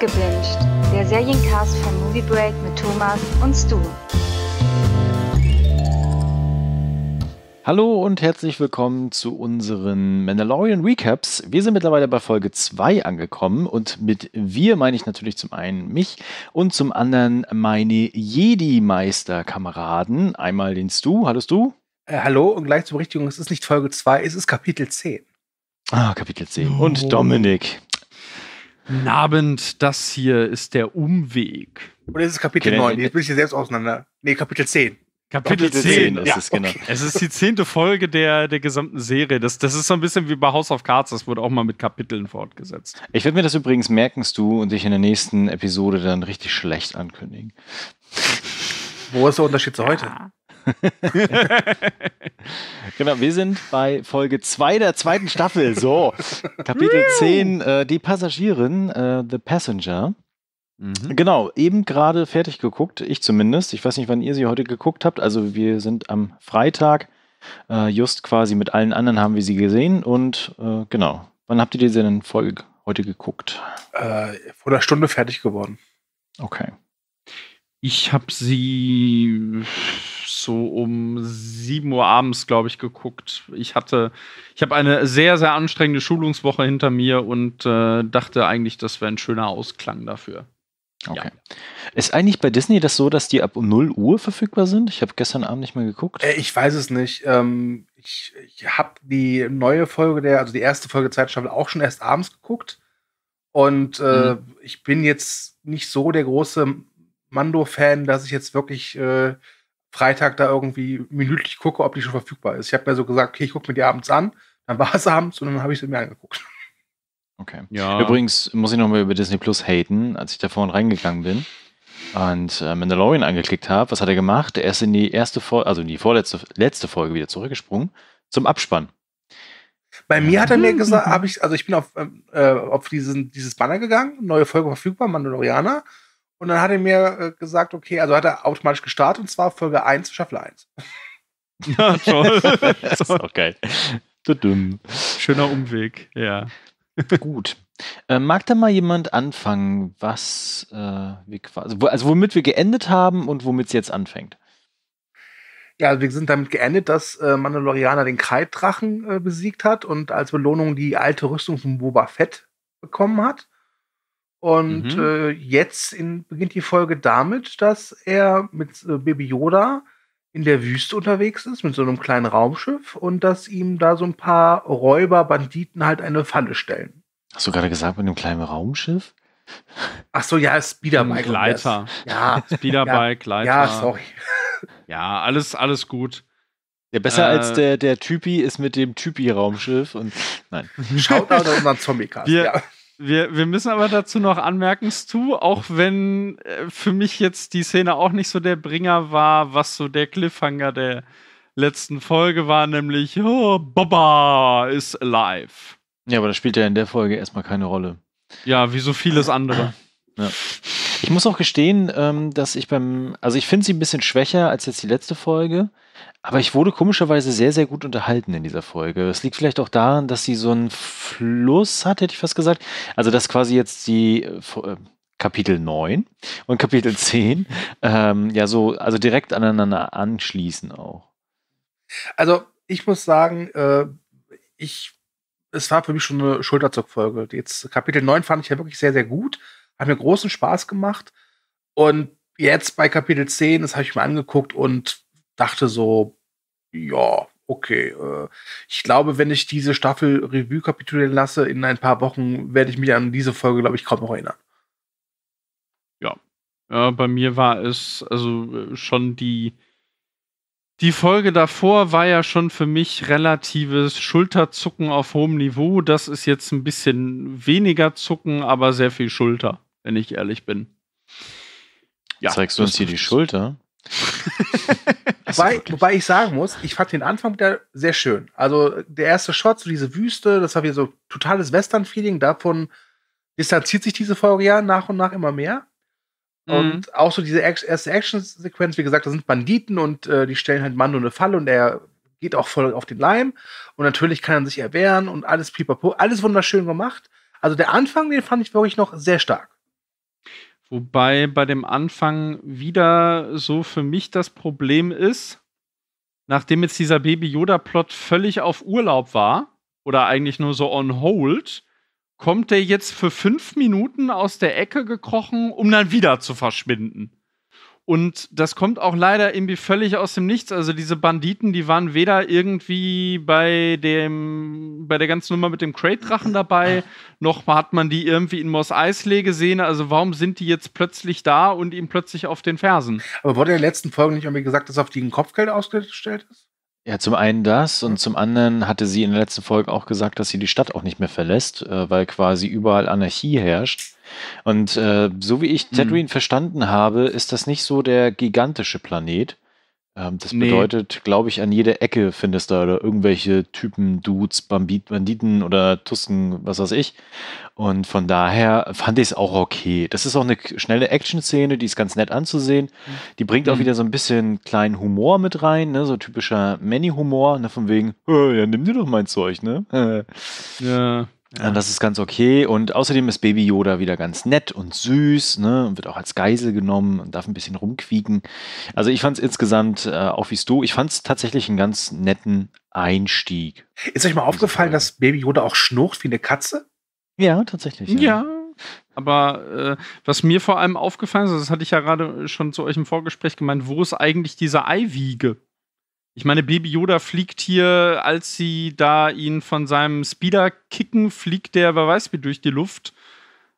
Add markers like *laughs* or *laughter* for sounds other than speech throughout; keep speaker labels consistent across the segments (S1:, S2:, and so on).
S1: Gebinged, der Seriencast von Movie Break mit Thomas und Stu.
S2: Hallo und herzlich willkommen zu unseren Mandalorian Recaps. Wir sind mittlerweile bei Folge 2 angekommen und mit wir meine ich natürlich zum einen mich und zum anderen meine Jedi-Meister-Kameraden. Einmal den Stu.
S1: Hallo Stu. Äh, hallo und gleich zur Berichtigung, es ist nicht Folge 2, es ist Kapitel 10.
S2: Ah,
S3: Kapitel 10. Oh. Und Dominik. Guten Abend, das hier ist der Umweg.
S1: Und Oder ist Kapitel okay, genau. 9? Jetzt bin ich hier selbst auseinander. Nee, Kapitel 10. Kapitel, Kapitel 10. 10 ist ja, es, genau. Okay. es
S3: ist die zehnte Folge der, der gesamten Serie. Das, das ist so ein bisschen wie bei House of Cards, das wurde auch mal mit Kapiteln fortgesetzt.
S2: Ich werde mir das übrigens merken, du und dich in der nächsten Episode dann richtig schlecht ankündigen. Wo ist der Unterschied zu ja. heute? *laughs* genau, wir sind bei Folge 2 der zweiten Staffel. So, Kapitel 10, äh, die Passagierin, äh, The Passenger. Mhm. Genau, eben gerade fertig geguckt, ich zumindest. Ich weiß nicht, wann ihr sie heute geguckt habt. Also wir sind am Freitag, äh, just quasi mit allen anderen haben wir sie gesehen. Und äh, genau, wann habt ihr diese denn Folge heute geguckt?
S1: Äh, vor der Stunde fertig geworden.
S2: Okay. Ich habe sie so um
S3: 7 Uhr abends, glaube ich, geguckt. Ich hatte, ich habe eine sehr, sehr anstrengende Schulungswoche hinter mir und äh, dachte eigentlich, das wäre ein schöner Ausklang dafür.
S2: Okay. Ja. Ist eigentlich bei Disney das so, dass die ab 0 Uhr verfügbar sind? Ich habe gestern Abend nicht mehr geguckt.
S1: Äh, ich weiß es nicht. Ähm, ich, ich habe die neue Folge der, also die erste Folge Zeitstaffel auch schon erst abends geguckt. Und äh, mhm. ich bin jetzt nicht so der große Mando-Fan, dass ich jetzt wirklich äh, Freitag da irgendwie minütlich gucke, ob die schon verfügbar ist. Ich habe mir so gesagt, okay, ich gucke mir die abends an, dann war es abends und dann habe ich sie mir angeguckt. Okay.
S2: Ja. Übrigens muss ich nochmal über Disney Plus haten, als ich da vorhin reingegangen bin und äh, Mandalorian angeklickt habe. Was hat er gemacht? Er ist in die erste Folge, also in die vorletzte letzte Folge wieder zurückgesprungen zum Abspann.
S1: Bei mir hat er mir mhm. gesagt, habe ich, also ich bin auf, ähm, äh, auf diesen, dieses Banner gegangen, neue Folge verfügbar, Mandalorianer. Und dann hat er mir äh, gesagt, okay, also hat er automatisch gestartet und zwar Folge 1, Staffel 1.
S2: Ja, *laughs* toll. das ist auch geil. Du dumm. Schöner Umweg, ja. Gut. Äh, mag da mal jemand anfangen, was äh, wir
S1: quasi, also, also womit wir geendet haben und womit es jetzt anfängt? Ja, also wir sind damit geendet, dass äh, Mandalorianer den Kreiddrachen äh, besiegt hat und als Belohnung die alte Rüstung von Boba Fett bekommen hat. Und mhm. äh, jetzt in, beginnt die Folge damit, dass er mit äh, Baby Yoda in der Wüste unterwegs ist, mit so einem kleinen Raumschiff und dass ihm da so ein paar Räuber, Banditen halt eine Falle stellen.
S2: Hast du gerade gesagt, mit einem kleinen Raumschiff?
S1: *laughs* Ach so, ja, Speederbike. Leiter. Ja. *laughs* Speederbike, Leiter. Ja, sorry. Ja, alles, alles gut.
S2: Ja, besser äh, als der, der Typi ist mit dem Typi-Raumschiff und nein. Schaut
S3: an
S1: unseren Zombie-Cast, ja.
S3: Wir, wir müssen aber dazu noch anmerken, Stu, auch wenn äh, für mich jetzt die Szene auch nicht so der Bringer war, was so der Cliffhanger der letzten Folge war, nämlich oh, Baba is alive.
S2: Ja, aber das spielt ja in der Folge erstmal keine Rolle.
S3: Ja, wie so vieles andere.
S2: ja. *sniffs* Ich muss auch gestehen, ähm, dass ich beim, also ich finde sie ein bisschen schwächer als jetzt die letzte Folge, aber ich wurde komischerweise sehr, sehr gut unterhalten in dieser Folge. Es liegt vielleicht auch daran, dass sie so einen Fluss hat, hätte ich fast gesagt. Also, dass quasi jetzt die äh, äh Kapitel 9 und Kapitel 10 ähm, ja so, also direkt aneinander anschließen auch.
S1: Also, ich muss sagen, äh, ich, es war für mich schon eine Schulterzugfolge. Jetzt Kapitel 9 fand ich ja wirklich sehr, sehr gut. Hat mir großen Spaß gemacht. Und jetzt bei Kapitel 10, das habe ich mir angeguckt und dachte so, ja, okay. Äh, ich glaube, wenn ich diese Staffel Revue kapitulieren lasse, in ein paar Wochen werde ich mich an diese Folge, glaube ich, kaum noch erinnern.
S3: Ja. ja. Bei mir war es also äh, schon die. Die Folge davor war ja schon für mich relatives Schulterzucken auf hohem Niveau. Das ist jetzt ein bisschen weniger Zucken, aber sehr viel Schulter wenn ich ehrlich bin.
S2: Ja, Zeigst du uns hier die Schulter?
S1: *laughs* wobei, wobei, ich sagen muss, ich fand den Anfang wieder sehr schön. Also der erste Shot, so diese Wüste, das war hier so totales Western-Feeling. Davon distanziert sich diese Folge ja nach und nach immer mehr. Mhm. Und auch so diese erste Action-Sequenz, wie gesagt, da sind Banditen und äh, die stellen halt Mando eine Falle und er geht auch voll auf den Leim. Und natürlich kann er sich erwehren und alles pipapo, alles wunderschön gemacht. Also der Anfang, den fand ich wirklich noch sehr stark.
S3: Wobei bei dem Anfang wieder so für mich das Problem ist, nachdem jetzt dieser Baby Yoda-Plot völlig auf Urlaub war oder eigentlich nur so on hold, kommt der jetzt für fünf Minuten aus der Ecke gekrochen, um dann wieder zu verschwinden. Und das kommt auch leider irgendwie völlig aus dem Nichts. Also diese Banditen, die waren weder irgendwie bei dem, bei der ganzen Nummer mit dem Crate-Drachen dabei, noch hat man die irgendwie in Moss Eisley gesehen. Also warum sind die jetzt plötzlich
S1: da und ihm plötzlich auf den Fersen? Aber wurde in der letzten Folge nicht irgendwie gesagt, dass auf die ein Kopfgeld ausgestellt ist?
S2: Ja, zum einen das und zum anderen hatte sie in der letzten Folge auch gesagt, dass sie die Stadt auch nicht mehr verlässt, äh, weil quasi überall Anarchie herrscht. Und äh, so wie ich Tedrin mhm. verstanden habe, ist das nicht so der gigantische Planet, ähm, das bedeutet, glaube ich, an jeder Ecke findest du oder irgendwelche Typen, Dudes, Bambit, Banditen oder Tusken, was weiß ich. Und von daher fand ich es auch okay. Das ist auch eine schnelle Action-Szene, die ist ganz nett anzusehen. Mhm. Die bringt mhm. auch wieder so ein bisschen kleinen Humor mit rein, ne? so typischer many humor ne? von wegen, ja, nimm dir doch mein Zeug, ne? *laughs* ja. Ja. Das ist ganz okay. Und außerdem ist Baby Yoda wieder ganz nett und süß ne? und wird auch als Geisel genommen und darf ein bisschen rumquieken. Also ich fand es insgesamt, äh, auch wie du, ich fand es tatsächlich einen ganz netten Einstieg. Ist
S1: euch mal aufgefallen, dass Baby Yoda auch
S2: schnurrt wie eine Katze? Ja, tatsächlich. Ja. ja.
S3: Aber äh, was mir vor allem aufgefallen ist, das hatte ich ja gerade schon zu euch im Vorgespräch gemeint, wo ist eigentlich diese Eiwiege? Ich meine, Baby Yoda fliegt hier, als sie da ihn von seinem Speeder kicken, fliegt der, wer weiß wie, durch die Luft.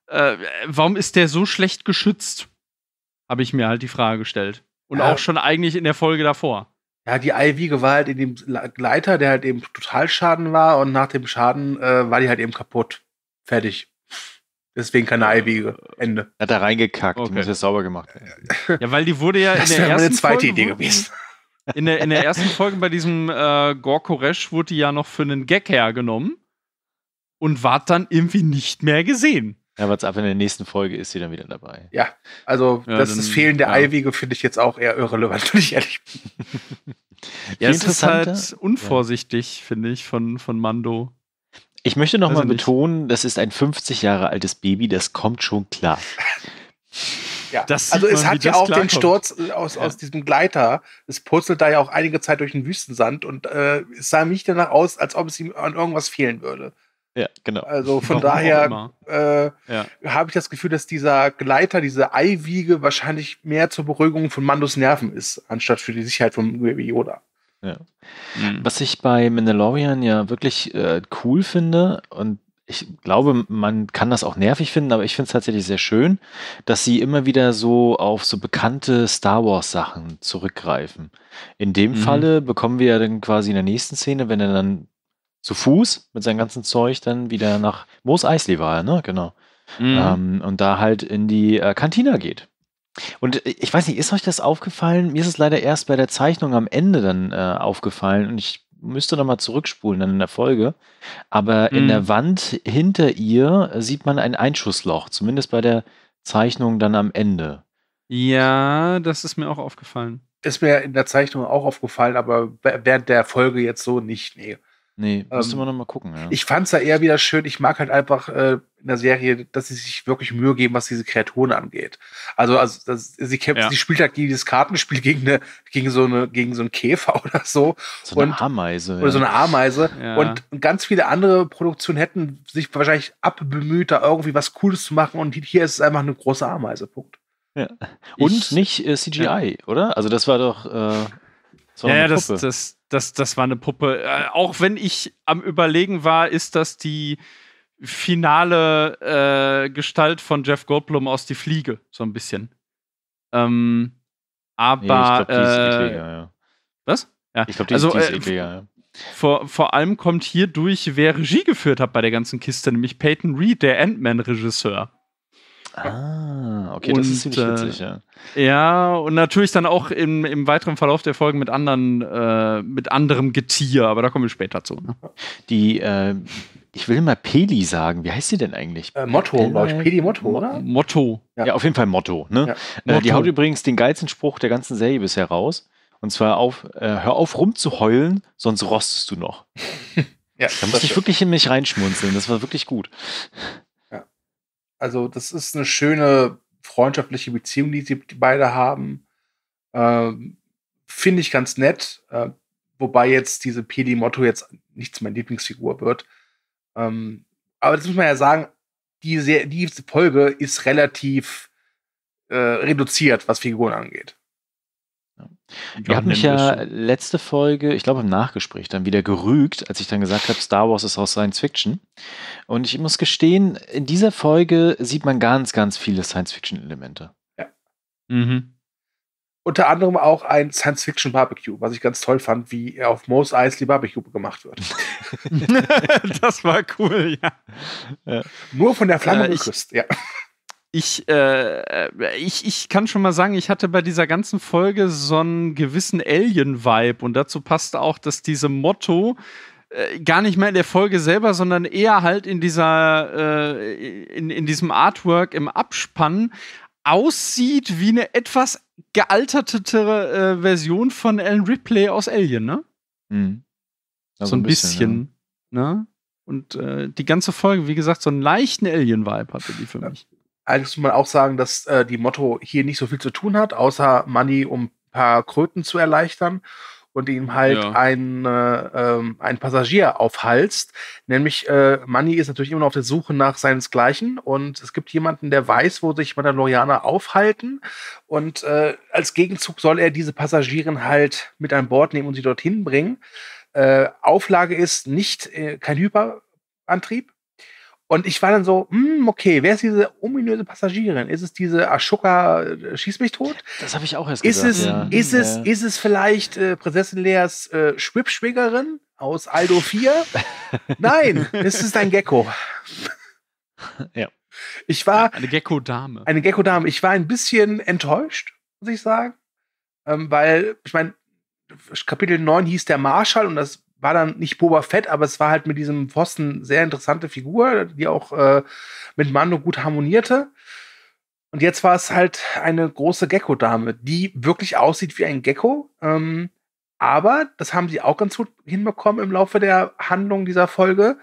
S3: Äh, warum ist der so schlecht geschützt? Habe ich mir halt die Frage gestellt. Und ja. auch schon eigentlich in der Folge davor.
S1: Ja, die Eiwiege war halt in dem Gleiter, der halt eben total Schaden war und nach dem Schaden äh, war die halt eben kaputt. Fertig. Deswegen keine Eiwiege. Ende. Hat er reingekackt, okay. muss er sauber gemacht.
S3: Ja, weil die wurde ja *laughs* das in der ersten eine zweite Folge Idee gewesen.
S1: In der, in der ersten
S3: Folge bei diesem äh, Gorkoresh wurde die ja noch für einen Gag hergenommen und
S1: ward dann irgendwie nicht mehr gesehen. Ja, aber ab in der nächsten Folge ist sie dann wieder dabei. Ja, also ja, das, dann, das Fehlen der ja. Eiwege finde ich jetzt auch eher irrelevant, *laughs* wenn ich ehrlich bin. ja, es ist halt
S3: unvorsichtig, ja. finde
S2: ich, von, von Mando. Ich möchte nochmal also betonen, das ist ein 50 Jahre altes Baby, das kommt schon klar. *laughs*
S1: Ja. also es hat ja auch den Sturz aus, ja. aus diesem Gleiter. Es purzelt da ja auch einige Zeit durch den Wüstensand und äh, es sah mich danach aus, als ob es ihm an irgendwas fehlen würde. Ja, genau. Also von Warum daher äh, ja. habe ich das Gefühl, dass dieser Gleiter, diese Eiwiege wahrscheinlich mehr zur Beruhigung von Mandos Nerven ist, anstatt für die Sicherheit von Baby Yoda.
S2: Ja. Mhm. Was ich bei Mandalorian ja wirklich äh, cool finde und ich glaube, man kann das auch nervig finden, aber ich finde es tatsächlich sehr schön, dass sie immer wieder so auf so bekannte Star Wars-Sachen zurückgreifen. In dem mhm. Falle bekommen wir ja dann quasi in der nächsten Szene, wenn er dann zu Fuß mit seinem ganzen Zeug dann wieder nach Moos Eisley war, ne? Genau. Mhm. Ähm, und da halt in die äh, Kantina geht. Und ich weiß nicht, ist euch das aufgefallen? Mir ist es leider erst bei der Zeichnung am Ende dann äh, aufgefallen und ich müsste nochmal zurückspulen dann in der Folge. Aber mhm. in der mhm. Wand hinter ihr sieht man ein Einschussloch, zumindest bei der Zeichnung dann am Ende.
S1: Ja, das ist mir auch aufgefallen. Ist mir in der Zeichnung auch aufgefallen, aber während der Folge jetzt so nicht. Nee. Nee, müsste ähm, man nochmal gucken. Ja. Ich fand es da eher wieder schön. Ich mag halt einfach äh, in der Serie, dass sie sich wirklich Mühe geben, was diese Kreaturen angeht. Also, also das, sie, kämpft, ja. sie spielt halt dieses Kartenspiel gegen, eine, gegen, so, eine, gegen so einen Käfer *laughs* oder so. So und, eine Ameise. Oder ja. so eine Ameise. Ja. Und ganz viele andere Produktionen hätten sich wahrscheinlich abbemüht, da irgendwie was Cooles zu machen. Und hier ist es einfach eine große Ameise. Punkt.
S2: Ja. Und ich, nicht äh, CGI, oder? Also, das war doch. Äh, das war ja, das, das
S3: das, das war eine Puppe. Äh, auch wenn ich am Überlegen war, ist das die finale äh, Gestalt von Jeff Goldblum aus Die Fliege, so ein bisschen. Ähm, aber. Nee, ich glaube, die ist äh, ekliger, ja. Was? Ja. Ich glaube, die, also, die, ist äh, ekliger, ja. Vor, vor allem kommt hier durch, wer Regie geführt hat bei der ganzen Kiste, nämlich Peyton Reed, der Ant-Man-Regisseur.
S2: Ah, okay, und, das ist ziemlich äh, witzig, ja.
S3: ja, und natürlich dann auch im, im weiteren Verlauf der Folgen mit anderen, äh,
S2: mit anderem Getier, aber da kommen wir später zu. Ne? Die, äh, ich will mal Peli sagen, wie heißt sie denn eigentlich? Äh, Motto, glaube ich. Äh, Peli Motto, oder? Motto. Ja. ja, auf jeden Fall Motto, ne? Ja. Motto. die haut übrigens den geilsten Spruch der ganzen Serie bisher raus. Und zwar auf, hör auf rumzuheulen, sonst rostest du noch. *laughs* ja, da musste ich wirklich in mich reinschmunzeln. Das war wirklich
S1: gut. Also, das ist eine schöne freundschaftliche Beziehung, die sie die beide haben. Ähm, Finde ich ganz nett. Äh, wobei jetzt diese Pedi Motto jetzt nichts meine Lieblingsfigur wird. Ähm, aber das muss man ja sagen, diese, die Folge ist relativ äh, reduziert, was Figuren angeht.
S2: Ihr habt mich ja
S1: letzte Folge,
S2: ich glaube im Nachgespräch, dann wieder gerügt, als ich dann gesagt habe, Star Wars ist aus Science Fiction. Und ich muss gestehen, in dieser Folge sieht man ganz, ganz viele Science Fiction-Elemente. Ja.
S1: Mhm. Unter anderem auch ein Science Fiction Barbecue, was ich ganz toll fand, wie auf Mos Eisley Barbecue gemacht wird. *laughs* das war cool, ja. ja. Nur von der Flamme äh, geküsst, ja
S3: ich, äh, äh, ich, ich kann schon mal sagen, ich hatte bei dieser ganzen Folge so einen gewissen Alien-Vibe und dazu passt auch, dass diese Motto äh, gar nicht mehr in der Folge selber, sondern eher halt in dieser äh, in, in diesem Artwork im Abspann aussieht wie eine etwas gealtertere äh, Version von Alan Ripley aus Alien, ne?
S2: Mhm. Also so ein bisschen,
S3: bisschen ja. ne? Und äh, die ganze Folge,
S1: wie gesagt, so einen leichten Alien-Vibe hatte die für mich. Allerdings muss man auch sagen, dass äh, die Motto hier nicht so viel zu tun hat, außer Money, um ein paar Kröten zu erleichtern und ihm halt ja. einen, äh, einen Passagier aufhalst. Nämlich äh, Money ist natürlich immer noch auf der Suche nach seinesgleichen und es gibt jemanden, der weiß, wo sich Mandalorianer aufhalten und äh, als Gegenzug soll er diese Passagieren halt mit an Bord nehmen und sie dorthin bringen. Äh, Auflage ist nicht äh, kein Hyperantrieb, und ich war dann so, hm, okay, wer ist diese ominöse Passagierin? Ist es diese Ashoka äh, schieß mich tot? Das habe ich
S2: auch erst ist Es, ja. Mhm, ist es, ja.
S1: ist es vielleicht äh, Prinzessin Leas äh, Schwibschwägerin aus Aldo 4? *laughs* Nein, es ist ein Gecko. *laughs* ja. Ich war
S3: eine Gecko-Dame.
S1: Eine Gecko-Dame. Ich war ein bisschen enttäuscht, muss ich sagen. Ähm, weil, ich meine, Kapitel 9 hieß der Marschall und das war dann nicht Boba Fett, aber es war halt mit diesem Pfosten sehr interessante Figur, die auch äh, mit Mando gut harmonierte. Und jetzt war es halt eine große Gecko-Dame, die wirklich aussieht wie ein Gecko. Ähm, aber, das haben sie auch ganz gut hinbekommen im Laufe der Handlung dieser Folge,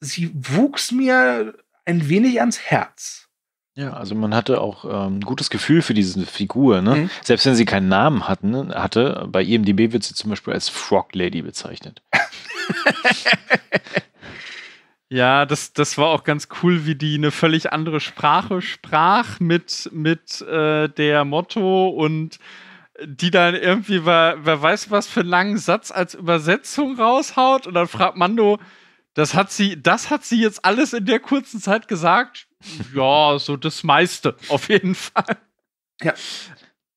S1: sie wuchs mir ein wenig ans Herz.
S2: Ja, also man hatte auch ähm, ein gutes Gefühl für diese Figur. Ne? Mhm. Selbst wenn sie keinen Namen hatten, hatte, bei IMDb wird sie zum Beispiel als Frog Lady bezeichnet. *laughs* ja, das, das
S3: war auch ganz cool, wie die eine völlig andere Sprache sprach mit, mit äh, der Motto und die dann irgendwie, wer, wer weiß was für einen langen Satz als Übersetzung raushaut und dann fragt Mando, das hat sie, das hat sie jetzt alles in der kurzen Zeit gesagt ja, so das meiste, auf jeden Fall. Ja.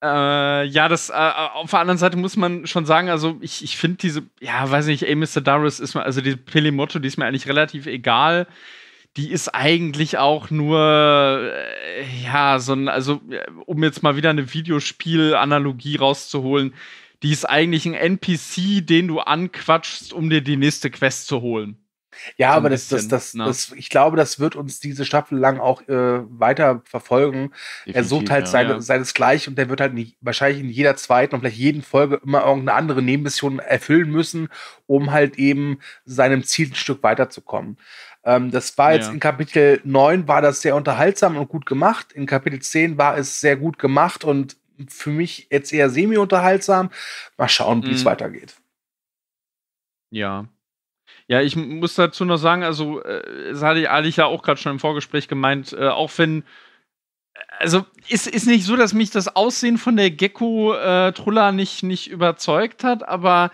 S3: Äh, ja, das äh, auf der anderen Seite muss man schon sagen, also ich, ich finde diese, ja, weiß nicht, ey, Mr. Darius ist mir, also die Pelimotto, die ist mir eigentlich relativ egal. Die ist eigentlich auch nur, äh, ja, so ein, also äh, um jetzt mal wieder eine Videospiel-Analogie rauszuholen, die ist eigentlich ein NPC, den du anquatschst, um dir die nächste Quest zu holen.
S1: Ja, aber das, bisschen, das, das, ne? das, ich glaube, das wird uns diese Staffel lang auch äh, weiter verfolgen. Definitiv, er sucht halt ja, seine, ja. seinesgleichen und der wird halt nicht, wahrscheinlich in jeder zweiten und vielleicht jeden Folge immer irgendeine andere Nebenmission erfüllen müssen, um halt eben seinem Ziel ein Stück weiterzukommen. Ähm, das war jetzt ja. in Kapitel 9 war das sehr unterhaltsam und gut gemacht. In Kapitel 10 war es sehr gut gemacht und für mich jetzt eher semi-unterhaltsam. Mal schauen, wie es mhm. weitergeht.
S3: Ja, ja, ich muss dazu noch sagen, also, äh, das hatte, hatte ich ja auch gerade schon im Vorgespräch gemeint, äh, auch wenn also ist, ist nicht so, dass mich das Aussehen von der Gecko-Trulla äh, nicht, nicht überzeugt hat, aber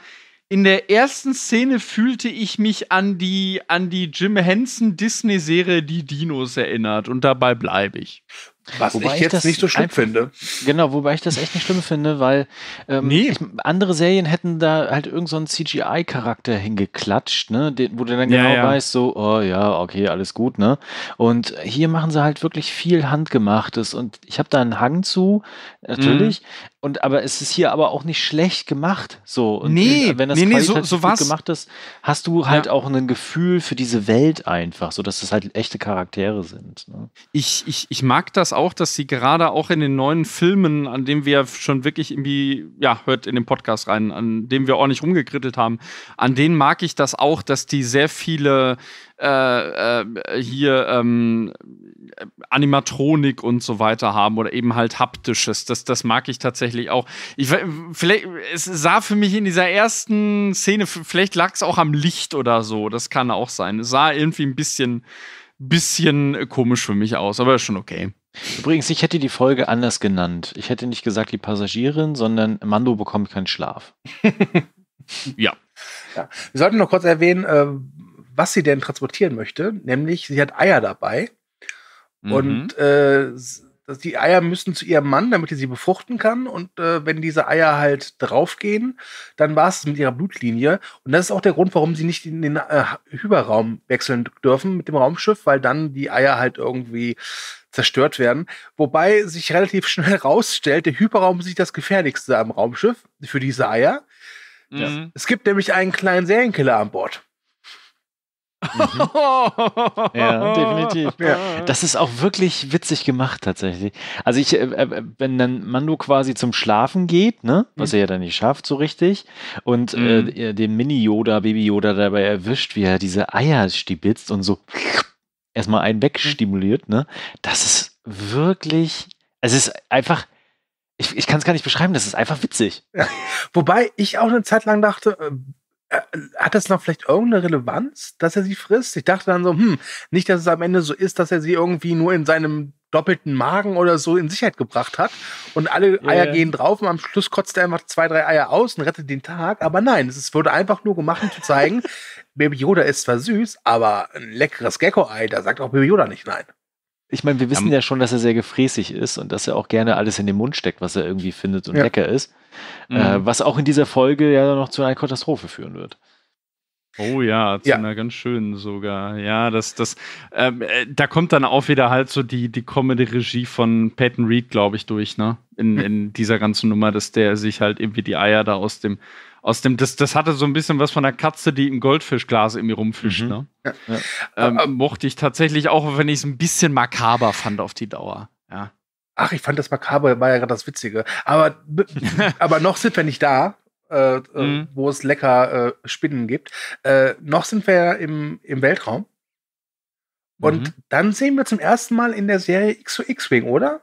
S3: in der ersten Szene fühlte ich mich an die, an die Jim Henson Disney-Serie Die Dinos erinnert und dabei bleibe ich. Was wobei ich jetzt ich nicht so schlimm finde.
S2: Genau, wobei ich das echt nicht schlimm finde, weil ähm, nee. ich, andere Serien hätten da halt irgendeinen so CGI-Charakter hingeklatscht, ne? Den, wo du dann ja, genau ja. weißt, so, oh ja, okay, alles gut, ne? Und hier machen sie halt wirklich viel Handgemachtes und ich habe da einen Hang zu, natürlich, mhm und aber es ist hier aber auch nicht schlecht gemacht. So. Und nee, wenn das nee, nee, so, so gut gemacht ist, hast du halt ja. auch ein Gefühl für diese Welt einfach, sodass das halt echte Charaktere sind. Ne?
S3: Ich, ich, ich mag das auch, dass sie gerade auch in den neuen Filmen, an dem wir schon wirklich irgendwie, ja, hört in den Podcast rein, an dem wir ordentlich rumgekrittelt haben, an denen mag ich das auch, dass die sehr viele äh, äh, hier ähm, Animatronik und so weiter haben oder eben halt haptisches. Das, das mag ich tatsächlich auch. Ich, vielleicht, es sah für mich in dieser ersten Szene, vielleicht lag es auch am Licht oder so. Das kann auch sein. Es sah irgendwie ein bisschen,
S2: bisschen äh, komisch für mich aus, aber schon okay. Übrigens, ich hätte die Folge anders genannt. Ich hätte nicht gesagt die Passagierin, sondern Mando bekommt keinen Schlaf. *laughs* ja.
S1: Ja. Wir sollten noch kurz erwähnen, äh, was sie denn transportieren möchte, nämlich sie hat Eier dabei. Mhm. Und äh, die Eier müssen zu ihrem Mann, damit er sie befruchten kann. Und äh, wenn diese Eier halt draufgehen, dann war es mit ihrer Blutlinie. Und das ist auch der Grund, warum sie nicht in den äh, Hyperraum wechseln dürfen mit dem Raumschiff, weil dann die Eier halt irgendwie zerstört werden. Wobei sich relativ schnell *laughs* rausstellt, der Hyperraum ist nicht das gefährlichste am Raumschiff für diese Eier. Mhm. Es gibt nämlich einen kleinen Serienkiller an Bord.
S2: Mhm. *laughs* ja, definitiv. Ja. Das ist auch wirklich witzig gemacht tatsächlich. Also ich, äh, äh, wenn dann Mando quasi zum Schlafen geht, ne, was mhm. er ja dann nicht schafft so richtig, und äh, mhm. äh, den Mini-Yoda, Baby-Yoda dabei erwischt, wie er diese Eier stibitzt und so *laughs* erstmal einen wegstimuliert, ne, das ist wirklich, es ist einfach
S1: ich, ich kann es gar nicht beschreiben, das ist einfach witzig. Ja. Wobei ich auch eine Zeit lang dachte, äh, äh, hat das noch vielleicht irgendeine Relevanz, dass er sie frisst? Ich dachte dann so, hm, nicht, dass es am Ende so ist, dass er sie irgendwie nur in seinem doppelten Magen oder so in Sicherheit gebracht hat und alle yeah. Eier gehen drauf und am Schluss kotzt er einfach zwei, drei Eier aus und rettet den Tag. Aber nein, es wurde einfach nur gemacht, um zu zeigen, *laughs* Baby Yoda ist zwar süß, aber ein leckeres Gecko-Ei, da sagt auch Baby Yoda nicht nein.
S2: Ich meine, wir wissen ja, ja schon, dass er sehr gefräßig ist und dass er auch gerne alles in den Mund steckt, was er irgendwie findet und ja. lecker ist. Äh, mhm. Äh, was auch in dieser Folge ja noch zu einer Katastrophe führen wird.
S3: Oh ja, zu ja. einer ganz schönen sogar. Ja, das, das, ähm, äh, da kommt dann auch wieder halt so die, die Comedy-Regie von Patton Reed, glaube ich, durch, ne? In, in dieser ganzen Nummer, dass der sich halt irgendwie die Eier da aus dem aus dem, das, das hatte so ein bisschen was von der Katze, die im Goldfischglas irgendwie rumfischt. Mhm. Ne? Ja. Ähm, aber, ähm, mochte ich tatsächlich auch, wenn ich es ein bisschen makaber fand auf die Dauer. Ja.
S1: Ach, ich fand das makaber, war ja gerade das Witzige. Aber, *laughs* aber noch sind wir nicht da. Äh, äh, mhm. wo es lecker äh, Spinnen gibt. Äh, noch sind wir im, im Weltraum. Und mhm. dann sehen wir zum ersten Mal in der Serie x wing oder?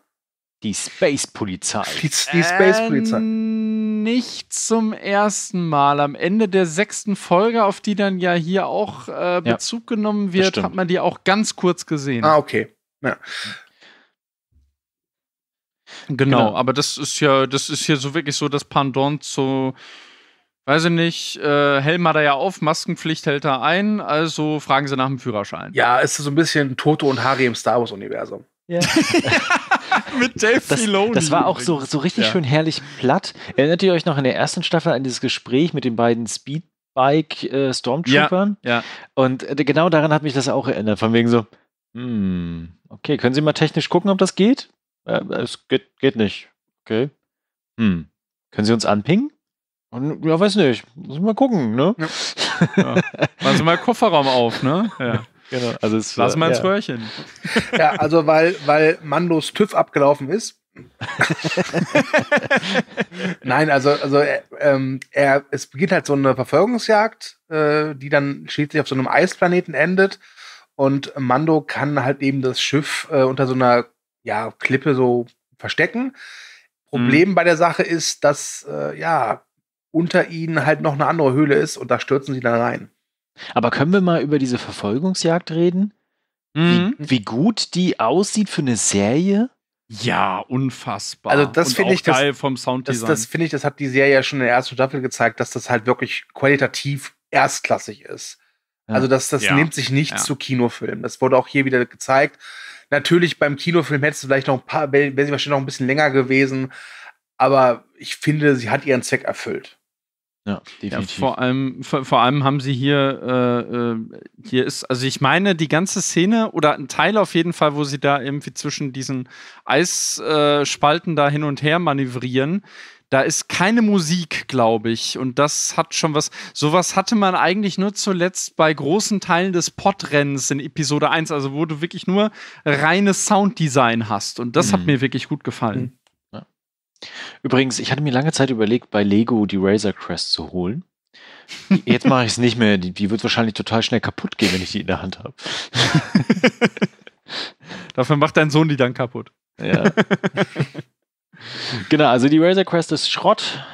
S1: Die Space Polizei. Die, die Space Polizei. Ähm
S3: nicht zum ersten Mal. Am Ende der sechsten Folge, auf die dann ja hier auch äh, Bezug ja, genommen wird, hat man die auch ganz
S1: kurz gesehen. Ah, okay. Ja. Genau, genau,
S3: aber das ist ja, das ist hier so wirklich so das Pendant zu, weiß ich nicht, äh, Helm hat er ja auf, Maskenpflicht hält er ein, also fragen sie nach dem Führerschein. Ja, ist so ein bisschen
S2: Toto und Harry im Star Wars-Universum. Ja. *laughs* *laughs*
S1: *laughs* Mit Dave das, Filoni. Das war auch
S3: so, so richtig ja. schön
S2: herrlich platt. Erinnert ihr euch noch in der ersten Staffel an dieses Gespräch mit den beiden Speedbike äh, Stormtroopern? Ja, ja. Und äh, genau daran hat mich das auch erinnert. Von wegen so, hm, okay, können Sie mal technisch gucken, ob das geht? Äh, es geht, geht nicht. Okay. Hm. Können Sie uns anpingen? Und, ja, weiß nicht. Muss mal gucken, ne? Ja. Ja. Machen Sie mal Kofferraum auf, ne? *laughs* Ja. Genau, also es Lass mal ins
S3: ja. Röhrchen.
S1: *laughs* Ja, also weil, weil Mandos TÜV abgelaufen ist. *laughs* Nein, also, also äh, ähm, er, es beginnt halt so eine Verfolgungsjagd, äh, die dann schließlich auf so einem Eisplaneten endet. Und Mando kann halt eben das Schiff äh, unter so einer ja, Klippe so verstecken. Problem mhm. bei der Sache ist, dass äh, ja unter ihnen halt noch eine andere Höhle ist und da stürzen sie dann rein. Aber können wir mal über diese Verfolgungsjagd reden? Mhm. Wie, wie, gut die aussieht für eine Serie? Ja, unfassbar. Also das finde ich geil das, vom Sounddesign. Das, das finde ich, das hat die Serie ja schon in der ersten Staffel gezeigt, dass das halt wirklich qualitativ erstklassig ist.
S2: Ja. Also das, das ja. nimmt sich nicht ja. zu
S1: Kinofilmen. Das wurde auch hier wieder gezeigt. Natürlich beim Kinofilm hättest du vielleicht noch ein paar, wäre sie wahrscheinlich noch ein bisschen länger gewesen. Aber ich finde, sie hat ihren Zweck erfüllt.
S2: Ja, definitiv. Ja, vor,
S3: allem, vor, vor, allem haben sie hier, äh, äh, hier ist, also ich meine, die ganze Szene oder ein Teil auf jeden Fall, wo sie da irgendwie zwischen diesen Eisspalten da hin und her manövrieren, da ist keine Musik, glaube ich. Und das hat schon was. Sowas hatte man eigentlich nur zuletzt bei großen Teilen des Podrennens in Episode 1, also wo du wirklich nur reines Sounddesign hast. Und das mhm. hat mir wirklich gut gefallen. Mhm.
S2: Übrigens, ich hatte mir lange Zeit überlegt, bei Lego die Razor Crest zu holen. Jetzt mache ich es nicht mehr. Die, die, wird wahrscheinlich total schnell kaputt gehen, wenn ich die in der Hand habe. *laughs* Dafür macht dein Sohn die dann kaputt. Ja. genau, also die Razor Crest ist Schrott,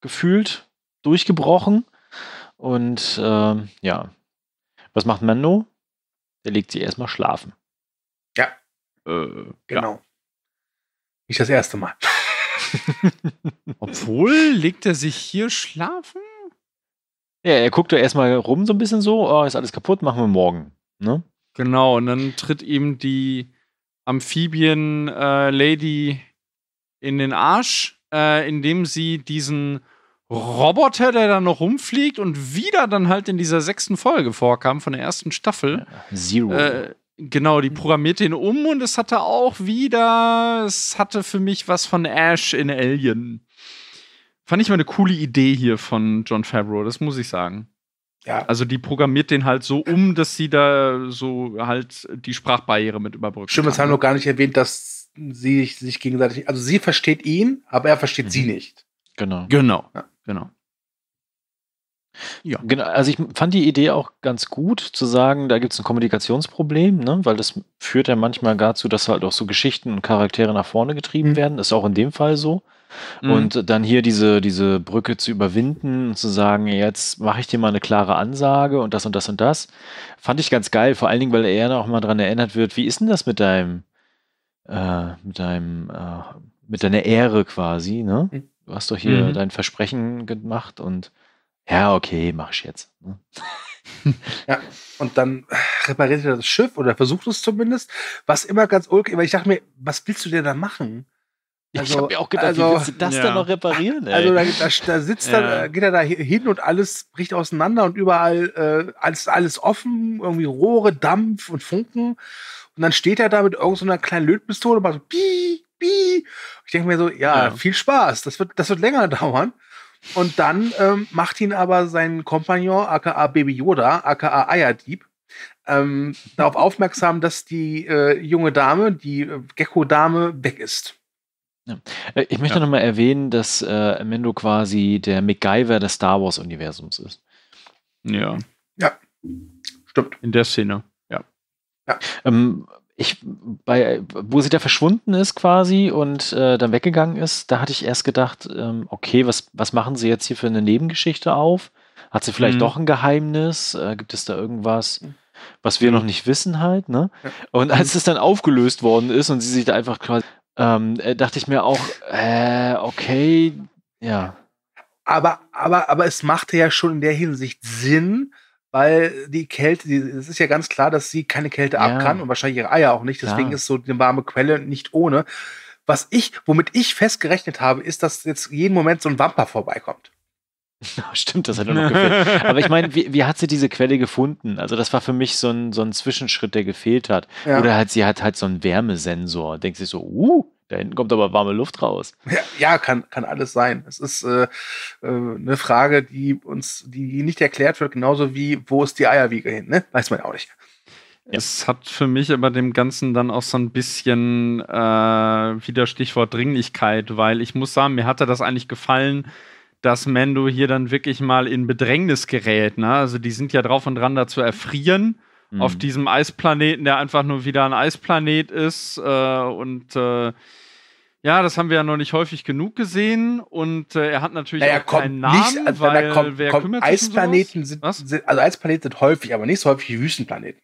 S2: gefühlt, durchgebrochen. Und äh, ja, was macht Mando? Er legt sie erstmal schlafen.
S1: Ja. Äh, genau. Ja. Nicht das erste Mal. *laughs* Obwohl, legt er sich hier schlafen?
S2: Ja, er guckt ja erstmal rum so ein bisschen so, oh, ist alles kaputt, machen wir morgen. Ne? Genau, und dann
S3: tritt ihm die Amphibien-Lady äh, in den Arsch, äh, indem sie diesen Roboter, der dann noch rumfliegt und wieder dann halt in dieser sechsten Folge vorkam von der ersten Staffel. Zero. Äh, Genau, die mhm. programmiert den um und es hatte auch wieder, es hatte für mich was von Ash in Alien. Fand ich mal eine coole Idee hier von John Favreau, das muss ich sagen. Ja. Also die programmiert den halt so um, dass sie da so halt die
S1: Sprachbarriere mit überbrückt. Stimmt, das haben wir ne? noch gar nicht erwähnt, dass sie sich gegenseitig, also sie versteht ihn, aber er versteht mhm. sie nicht. Genau. Genau. Ja. Genau.
S2: Ja. Genau, also ich fand die Idee auch ganz gut, zu sagen, da gibt es ein Kommunikationsproblem, ne? weil das führt ja manchmal dazu, dass halt auch so Geschichten und Charaktere nach vorne getrieben mhm. werden. Ist auch in dem Fall so. Mhm. Und dann hier diese, diese Brücke zu überwinden und zu sagen, jetzt mache ich dir mal eine klare Ansage und das und das und das, fand ich ganz geil, vor allen Dingen, weil er auch mal daran erinnert wird, wie ist denn das mit deinem, äh, mit deinem, äh, mit deiner Ehre quasi, ne? Mhm. Du hast doch hier mhm. dein Versprechen gemacht und ja, okay,
S1: mach ich jetzt. Ne? *laughs* ja, und dann repariert er das Schiff oder versucht es zumindest, was immer ganz ulkig, weil ich dachte mir, was willst du denn da machen? Also, ich habe mir auch gedacht, also, wie willst du das ja. dann noch reparieren? Also ey? Also da, da, da sitzt ja. er, geht er da hin und alles bricht auseinander und überall äh, alles, alles offen, irgendwie Rohre, Dampf und Funken. Und dann steht er da mit irgendeiner so kleinen Lötpistole und macht so pie, pie. Ich denke mir so, ja, ja, viel Spaß, das wird, das wird länger *laughs* dauern. Und dann ähm, macht ihn aber sein Kompagnon, aka Baby Yoda, aka Eierdieb, ähm, darauf aufmerksam, dass die äh, junge Dame, die äh, Gecko-Dame, weg ist. Ja. Äh,
S2: ich möchte ja. nochmal erwähnen, dass äh, Amendo quasi der MacGyver des Star Wars-Universums ist. Ja. Ja. Stimmt. In der Szene, ja. ja. Ähm, ich, bei, wo sie da verschwunden ist quasi und äh, dann weggegangen ist, da hatte ich erst gedacht, ähm, okay, was, was machen sie jetzt hier für eine Nebengeschichte auf? Hat sie vielleicht mhm. doch ein Geheimnis? Äh, gibt es da irgendwas, was wir mhm. noch nicht wissen halt? Ne? Und als es dann aufgelöst worden ist und sie sich da einfach quasi, ähm, äh, dachte ich mir auch,
S1: äh, okay, ja. Aber, aber, aber es machte ja schon in der Hinsicht Sinn, weil die Kälte, es ist ja ganz klar, dass sie keine Kälte ja. ab kann und wahrscheinlich ihre Eier auch nicht. Deswegen ja. ist so eine warme Quelle nicht ohne. Was ich, womit ich festgerechnet habe, ist, dass jetzt jeden Moment so ein Wamper vorbeikommt. *laughs* Stimmt, das hat er noch gefehlt. Aber ich meine,
S2: wie, wie, hat sie diese Quelle gefunden? Also, das war für mich so ein, so ein Zwischenschritt, der gefehlt hat. Ja. Oder halt, sie hat halt so einen Wärmesensor. Denkt sie so, uh, da hinten kommt aber warme Luft raus.
S1: Ja, ja kann, kann alles sein. Es ist äh, äh, eine Frage, die uns, die nicht erklärt wird, genauso wie, wo ist die Eierwiege hin, ne? Weiß man auch nicht.
S3: Ja. Es hat für mich aber dem Ganzen dann auch so ein bisschen äh, wieder Stichwort Dringlichkeit, weil ich muss sagen, mir hatte das eigentlich gefallen, dass Mando hier dann wirklich mal in Bedrängnis gerät. Ne? Also die sind ja drauf und dran, da zu erfrieren mhm. auf diesem Eisplaneten, der einfach nur wieder ein Eisplanet ist. Äh, und äh, ja, das haben wir ja noch nicht häufig genug gesehen. Und äh, er hat natürlich naja, auch keinen Namen, nicht, also, weil kommt, wer kommt, kümmert Eisplaneten
S1: sich um sind, sind, also Eisplaneten sind häufig, aber nicht so häufig wie Wüstenplaneten.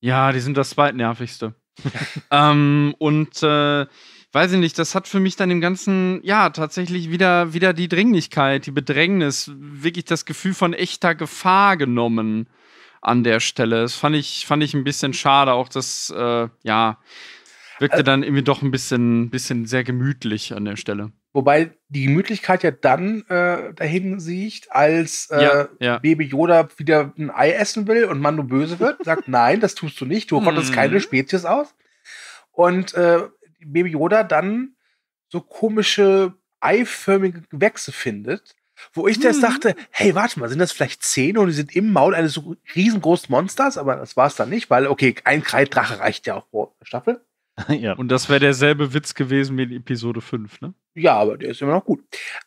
S3: Ja, die sind das zweitnervigste. *laughs* ähm, und äh, weiß ich nicht, das hat für mich dann im Ganzen, ja, tatsächlich wieder, wieder die Dringlichkeit, die Bedrängnis, wirklich das Gefühl von echter Gefahr genommen an der Stelle. Das fand ich, fand ich ein bisschen schade, auch das, äh, ja, wirkte äh, dann irgendwie doch ein bisschen, bisschen sehr gemütlich
S1: an der Stelle. Wobei die Gemütlichkeit ja dann äh, dahin sieht, als äh, ja, ja. Baby Yoda wieder ein Ei essen will und Mando böse wird, *laughs* sagt, nein, das tust du nicht, du hm. konntest keine Spezies aus. Und äh, Baby Yoda dann so komische eiförmige Gewächse findet, wo ich mhm. das dachte, hey, warte mal, sind das vielleicht Zähne und die sind im Maul eines riesengroßen Monsters? Aber das war es dann nicht, weil, okay, ein Kreiddrache reicht ja auch pro Staffel.
S3: *laughs* ja. Und das wäre derselbe Witz gewesen wie in Episode 5,
S1: ne? Ja, aber der ist immer noch gut.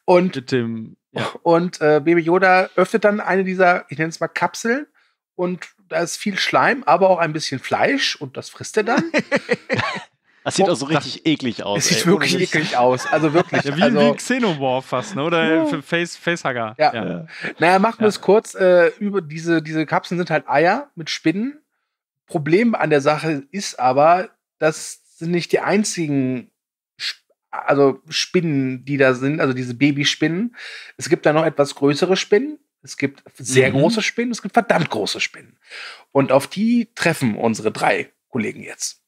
S1: Und, dem, ja. und äh, Baby Yoda öffnet dann eine dieser, ich nenne es mal Kapseln und da ist viel Schleim, aber auch ein bisschen Fleisch und das frisst er dann.
S2: *laughs* Das sieht oh, auch so richtig eklig aus. Es sieht ey. wirklich eklig aus.
S3: Also wirklich. *laughs* Ja, wie, also, wie Xenomorph fast, ne? Oder ja. Face, Facehugger. Ja. ja.
S1: Naja, machen wir es kurz. Äh, über diese, diese Kapseln sind halt Eier mit Spinnen. Problem an der Sache ist aber, das sind nicht die einzigen also Spinnen, die da sind, also diese Babyspinnen. Es gibt da noch etwas größere Spinnen. Es gibt sehr mhm. große Spinnen, es gibt verdammt große Spinnen. Und auf die treffen unsere drei Kollegen jetzt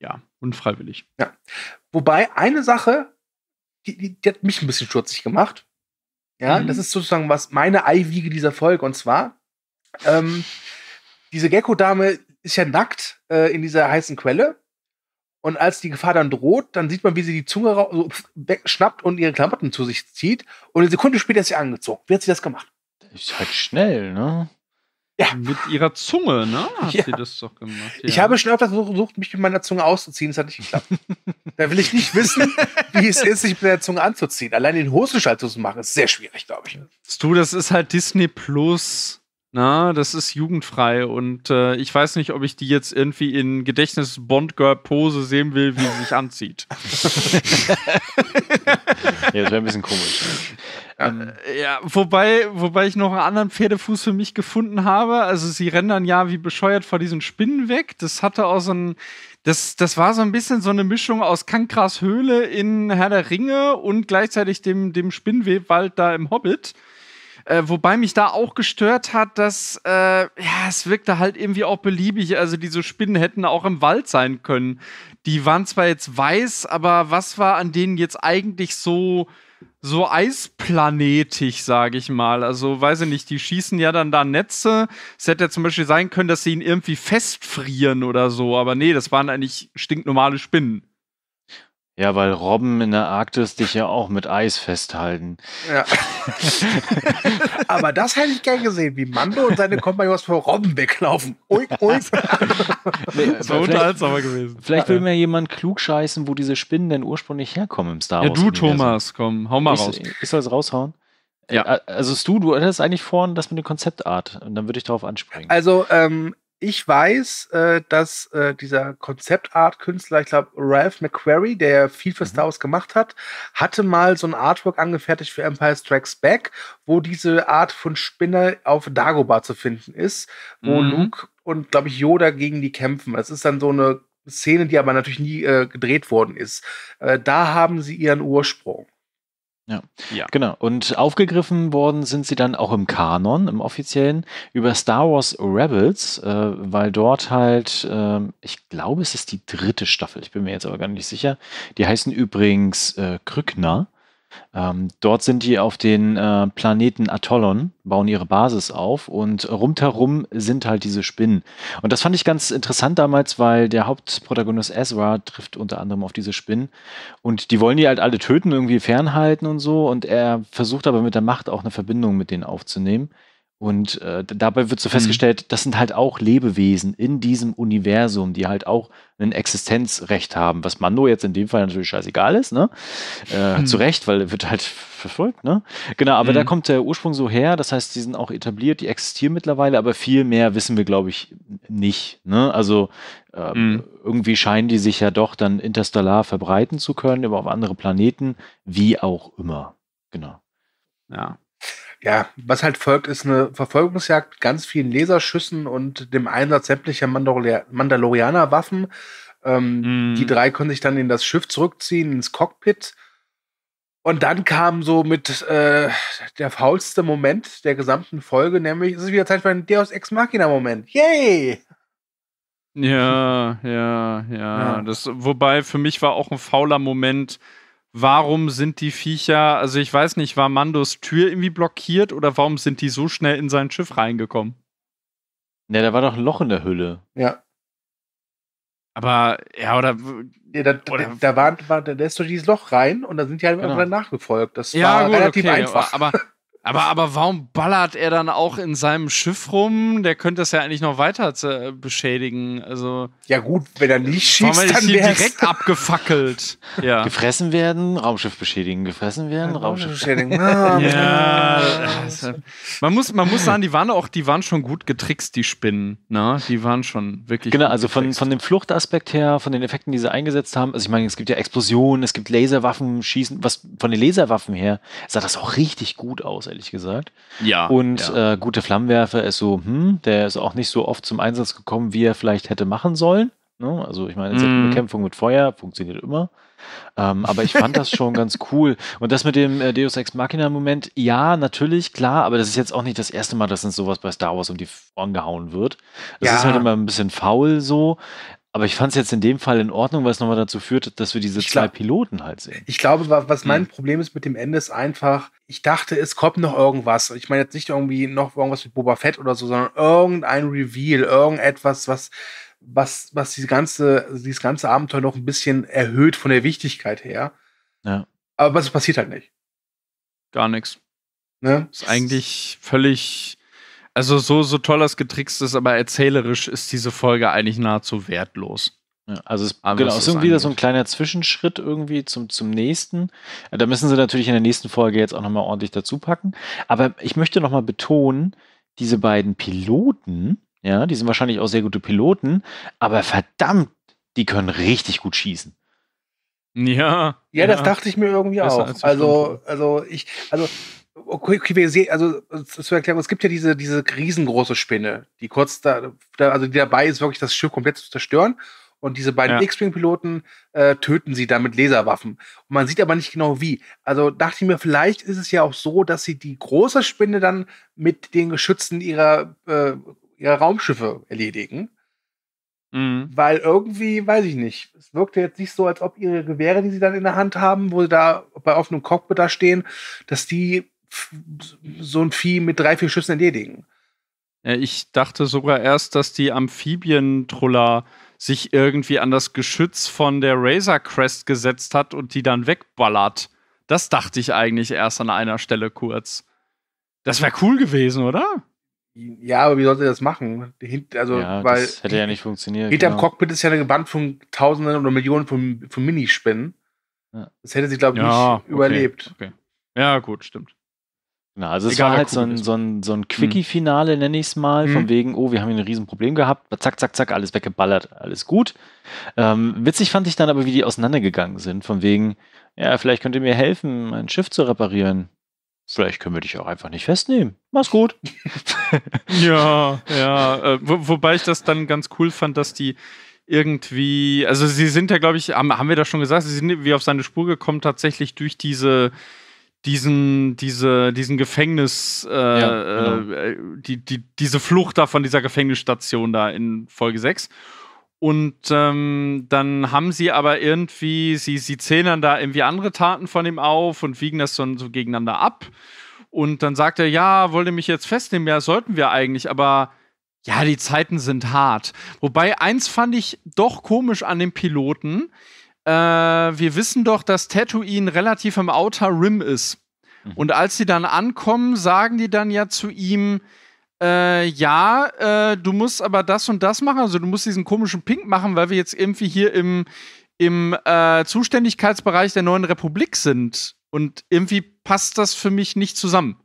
S1: ja, unfreiwillig. Ja. Wobei eine Sache, die, die, die hat mich ein bisschen sturzig gemacht. Ja, mhm. das ist sozusagen was meine Eiwiege dieser Folge. Und zwar, ähm, diese Gecko-Dame ist ja nackt äh, in dieser heißen Quelle. Und als die Gefahr dann droht, dann sieht man, wie sie die Zunge so wegschnappt und ihre Klamotten zu sich zieht. Und eine Sekunde später ist sie angezogen. Wie hat sie das gemacht? Das Ist halt schnell, ne? Ja. Mit ihrer Zunge, ne? Hat ja. sie
S3: das doch gemacht. Ja. Ich
S1: habe schon öfter versucht, mich mit meiner Zunge auszuziehen. Das hat nicht geklappt. *laughs* da will ich nicht wissen, wie es ist, sich mit der Zunge anzuziehen. Allein den Hosenschall zu machen, ist sehr schwierig, glaube ich.
S3: Du, das ist halt Disney Plus na, das ist jugendfrei und äh, ich weiß nicht, ob ich die jetzt irgendwie in Gedächtnis Bond Girl Pose sehen will, wie sie sich anzieht. *laughs*
S2: ja, das wäre ein bisschen komisch.
S3: Ähm, äh, ja, wobei, wobei ich noch einen anderen Pferdefuß für mich gefunden habe. Also sie rennen dann ja wie bescheuert vor diesen Spinnen weg. Das hatte auch so ein, das, das war so ein bisschen so eine Mischung aus Kankras Höhle in Herr der Ringe und gleichzeitig dem, dem Spinnwebwald da im Hobbit. Äh, wobei mich da auch gestört hat, dass äh, ja, es wirkte halt irgendwie auch beliebig. Also diese Spinnen hätten auch im Wald sein können. Die waren zwar jetzt weiß, aber was war an denen jetzt eigentlich so so eisplanetisch, sage ich mal. Also weiß ich nicht, die schießen ja dann da Netze. Es hätte ja zum Beispiel sein können, dass sie ihn irgendwie festfrieren oder so. Aber nee, das waren eigentlich stinknormale Spinnen.
S2: Ja, weil Robben in der Arktis dich ja auch mit Eis festhalten. Ja. *laughs* Aber
S1: das hätte ich gern gesehen, wie Mando und seine Kompagnons vor Robben weglaufen. Ui, ui. Das *laughs* äh, so unterhaltsamer gewesen. Vielleicht will mir
S2: jemand klug scheißen, wo diese Spinnen denn ursprünglich herkommen im Star Wars. Ja, du, Thomas, komm, hau mal ich, raus. Ich soll es raushauen? Ja. Äh, also Stu, du hattest eigentlich vorhin das mit der Konzeptart und dann würde ich darauf ansprechen.
S1: Also ähm, ich weiß, äh, dass äh, dieser Konzeptart-Künstler, ich glaube Ralph McQuarrie, der viel für mhm. Star Wars gemacht hat, hatte mal so ein Artwork angefertigt für Empire Strikes Back, wo diese Art von Spinne auf Dagobah zu finden ist, wo mhm. Luke und, glaube ich, Yoda gegen die kämpfen. Das ist dann so eine Szene, die aber natürlich nie äh, gedreht worden ist. Äh, da haben sie ihren Ursprung.
S2: Ja. ja. genau. Und aufgegriffen worden sind sie dann auch im Kanon, im offiziellen, über Star Wars Rebels, äh, weil dort halt, äh, ich glaube, es ist die dritte Staffel, ich bin mir jetzt aber gar nicht sicher. Die heißen übrigens äh, Krückner. Ähm, dort sind die auf den äh, Planeten Atollon, bauen ihre Basis auf und rundherum sind halt diese Spinnen. Und das fand ich ganz interessant damals, weil der Hauptprotagonist Ezra trifft unter anderem auf diese Spinnen und die wollen die halt alle töten, irgendwie fernhalten und so. Und er versucht aber mit der Macht auch eine Verbindung mit denen aufzunehmen. Und äh, dabei wird so mhm. festgestellt, mhm. das sind halt auch Lebewesen in diesem Universum, die halt auch ein Existenzrecht haben, was Mando jetzt in dem Fall natürlich scheißegal ist, ne? Äh, mhm. Zu Recht, weil er wird halt verfolgt, ne? Genau, aber mhm. da kommt der Ursprung so her, das heißt, die sind auch etabliert, die existieren mittlerweile, aber viel mehr wissen wir, glaube ich, nicht, ne? Also ähm, mhm. irgendwie scheinen die sich ja doch dann interstellar verbreiten zu können, aber auf andere Planeten, wie auch
S1: immer. Genau. Ja. Ja, was halt folgt, ist eine Verfolgungsjagd mit ganz vielen Laserschüssen und dem Einsatz sämtlicher Mandalorianer-Waffen. Ähm, mm. Die drei konnten sich dann in das Schiff zurückziehen, ins Cockpit. Und dann kam so mit äh, der faulste Moment der gesamten Folge, nämlich es ist wieder Zeit für einen Deus Ex Machina-Moment. Yay!
S3: Ja, ja, ja, ja. Das, wobei für mich war auch ein fauler Moment, warum sind die Viecher, also ich weiß nicht, war Mandos Tür irgendwie blockiert oder warum sind die so schnell in sein Schiff reingekommen?
S2: Ne, da war doch ein Loch in der Hülle.
S1: Ja. Aber, ja, oder. Ja, da, oder da, war, war, da ist durch dieses Loch rein und da sind die halt genau. nachgefolgt. Das ja, war gut, relativ okay, einfach.
S3: Aber, aber, aber warum ballert er dann auch in seinem Schiff rum? Der könnte das ja eigentlich noch weiter äh, beschädigen. Also,
S1: ja, gut, wenn er nicht schießt,
S2: dann hier wär's. direkt *laughs* abgefackelt. Ja. Gefressen werden, Raumschiff beschädigen, gefressen werden, Raumschiff beschädigen. ja. man, muss, man muss sagen, die waren auch, die waren schon gut getrickst, die Spinnen. Ne? Die waren schon wirklich. Genau, also von, von dem Fluchtaspekt her, von den Effekten, die sie eingesetzt haben. Also, ich meine, es gibt ja Explosionen, es gibt Laserwaffen, Schießen. Was, von den Laserwaffen her sah das auch richtig gut aus ehrlich gesagt.
S3: Ja. Und
S2: ja. Äh, gute Flammenwerfer ist so, hm, der ist auch nicht so oft zum Einsatz gekommen, wie er vielleicht hätte machen sollen. Ne? Also ich meine, Insektenbekämpfung mm. mit Feuer funktioniert immer. Ähm, aber ich fand das *laughs* schon ganz cool. Und das mit dem äh, Deus Ex Machina-Moment, ja, natürlich, klar, aber das ist jetzt auch nicht das erste Mal, dass uns sowas bei Star Wars um die Ohren gehauen wird. Das ja. ist halt immer ein bisschen faul so. Aber ich fand es jetzt in dem Fall in Ordnung, weil es nochmal dazu führt, dass wir diese ich zwei glaub, Piloten halt sehen.
S1: Ich glaube, was mein hm. Problem ist mit dem Ende, ist einfach, ich dachte, es kommt noch irgendwas. Ich meine jetzt nicht irgendwie noch irgendwas mit Boba Fett oder so, sondern irgendein Reveal, irgendetwas, was, was, was diese ganze, dieses ganze Abenteuer noch ein bisschen erhöht von der Wichtigkeit her. Ja. Aber es passiert halt nicht.
S3: Gar nichts. Ne? Ist eigentlich völlig also so, so toll das getrickst ist, aber erzählerisch ist diese Folge eigentlich nahezu
S2: wertlos. Ja, also es, aber genau, es ist irgendwie so ein kleiner Zwischenschritt irgendwie zum, zum nächsten. Äh, da müssen sie natürlich in der nächsten Folge jetzt auch nochmal ordentlich dazu packen. Aber ich möchte nochmal betonen, diese beiden Piloten, ja, die sind wahrscheinlich auch sehr gute Piloten, aber verdammt, die können richtig gut schießen.
S3: Ja. Ja, das dachte ich mir
S1: irgendwie Besser auch. Als also, also ich, also Okay, okay wir sehen, also zur Erklärung, es gibt ja diese, diese riesengroße Spinne, die kurz da, da also die dabei ist, wirklich das Schiff komplett zu zerstören. Und diese beiden ja. X-Wing-Piloten äh, töten sie dann mit Laserwaffen. Und man sieht aber nicht genau wie. Also dachte ich mir, vielleicht ist es ja auch so, dass sie die große Spinne dann mit den Geschützen ihrer, äh, ihrer Raumschiffe erledigen. Mhm. Weil irgendwie, weiß ich nicht, es wirkte jetzt nicht so, als ob ihre Gewehre, die sie dann in der Hand haben, wo sie da bei offenem Cockpit da stehen, dass die so ein Vieh mit drei, vier Schüssen erledigen.
S3: Ich dachte sogar erst, dass die Amphibientroller sich irgendwie an das Geschütz von der Razor Crest gesetzt hat und die dann wegballert. Das dachte ich eigentlich erst an einer Stelle kurz. Das
S1: wäre cool gewesen, oder? Ja, aber wie sollte das machen? Also, ja, weil das hätte ja nicht funktioniert. Hinterm genau. Cockpit ist ja eine Geband von Tausenden oder Millionen von, von Minispinnen. Ja. Das hätte sie, glaube ich, ja, nicht okay, überlebt.
S2: Okay. Ja, gut, stimmt. Ja, also es war halt so ein, so ein, so mhm. ein Quickie-Finale, nenne ich es mal, mhm. von wegen, oh, wir haben hier ein Riesenproblem gehabt, zack, zack, zack, alles weggeballert, alles gut. Ähm, witzig fand ich dann aber, wie die auseinandergegangen sind, von wegen, ja, vielleicht könnt ihr mir helfen, mein Schiff zu reparieren. Vielleicht können wir dich auch einfach nicht festnehmen. Mach's gut.
S3: *laughs* ja, ja. Äh, wo, wobei ich das dann ganz cool fand, dass die irgendwie, also sie sind ja, glaube ich, haben, haben wir das schon gesagt, sie sind wie auf seine Spur gekommen, tatsächlich durch diese diesen, diese, diesen Gefängnis, äh, ja, äh, genau. äh, die, die, diese Flucht da von dieser Gefängnisstation da in Folge 6. Und ähm, dann haben sie aber irgendwie, sie, sie zählen dann da irgendwie andere Taten von ihm auf und wiegen das dann so gegeneinander ab. Und dann sagt er, ja, wollte mich jetzt festnehmen, ja, sollten wir eigentlich, aber ja, die Zeiten sind hart. Wobei, eins fand ich doch komisch an dem Piloten äh, wir wissen doch, dass Tatooine relativ im Outer Rim ist. Mhm. Und als sie dann ankommen, sagen die dann ja zu ihm, äh, ja, äh, du musst aber das und das machen, also du musst diesen komischen Pink machen, weil wir jetzt irgendwie hier im, im äh, Zuständigkeitsbereich der neuen Republik sind. Und irgendwie passt das für mich nicht zusammen.